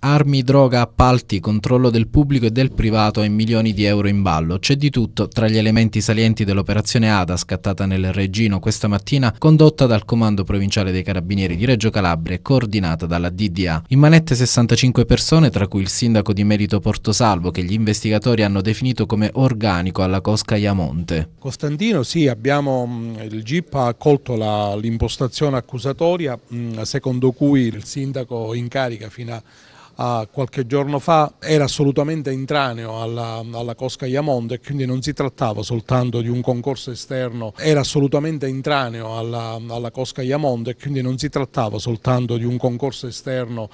Armi, droga, appalti, controllo del pubblico e del privato e milioni di euro in ballo. C'è di tutto tra gli elementi salienti dell'operazione ADA scattata nel Regino questa mattina, condotta dal Comando Provinciale dei Carabinieri di Reggio Calabria e coordinata dalla DDA. In manette 65 persone, tra cui il sindaco di merito Portosalvo, che gli investigatori hanno definito come organico alla Cosca Iamonte. Costantino, sì, abbiamo, mm, il GIP ha accolto l'impostazione accusatoria, mm, secondo cui il sindaco in carica fino a qualche giorno fa era assolutamente intraneo alla, alla Cosca Iamonte e quindi non si trattava soltanto di un concorso esterno, era assolutamente intraneo alla, alla Cosca Iamonte e quindi non si trattava soltanto di un concorso esterno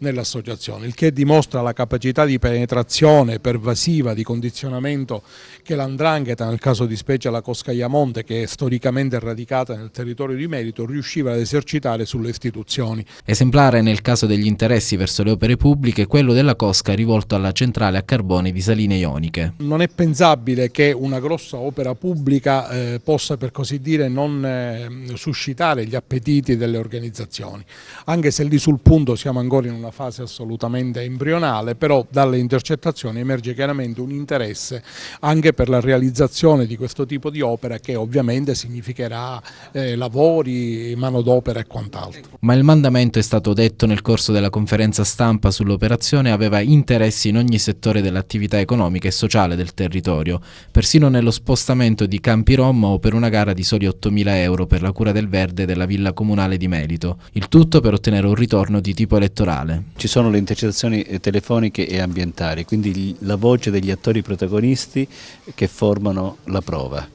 nell'associazione, il che dimostra la capacità di penetrazione pervasiva, di condizionamento che l'andrangheta, nel caso di specie la Cosca Iamonte, che è storicamente radicata nel territorio di merito, riusciva ad esercitare sulle istituzioni. Esemplare nel caso degli interessi verso le opere pubbliche pubbliche quello della Cosca rivolto alla centrale a carbone di Saline Ioniche. Non è pensabile che una grossa opera pubblica eh, possa per così dire non eh, suscitare gli appetiti delle organizzazioni, anche se lì sul punto siamo ancora in una fase assolutamente embrionale, però dalle intercettazioni emerge chiaramente un interesse anche per la realizzazione di questo tipo di opera che ovviamente significherà eh, lavori, manodopera e quant'altro. Ma il mandamento è stato detto nel corso della conferenza stampa su sull'operazione aveva interessi in ogni settore dell'attività economica e sociale del territorio, persino nello spostamento di Campi rom o per una gara di soli 8.000 euro per la cura del verde della villa comunale di Melito, il tutto per ottenere un ritorno di tipo elettorale. Ci sono le intercettazioni eh, telefoniche e ambientali, quindi la voce degli attori protagonisti che formano la prova.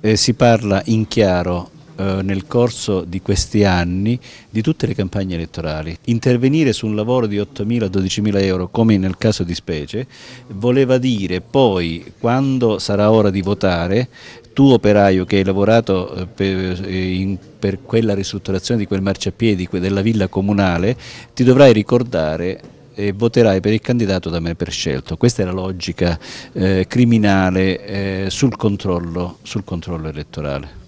Eh, si parla in chiaro eh, nel corso di questi anni di tutte le campagne elettorali. Intervenire su un lavoro di 8.000-12.000 euro, come nel caso di Specie, voleva dire poi, quando sarà ora di votare, tu operaio che hai lavorato eh, per, eh, in, per quella ristrutturazione di quel marciapiedi della villa comunale, ti dovrai ricordare e voterai per il candidato da me prescelto. Questa è la logica eh, criminale eh, sul, controllo, sul controllo elettorale.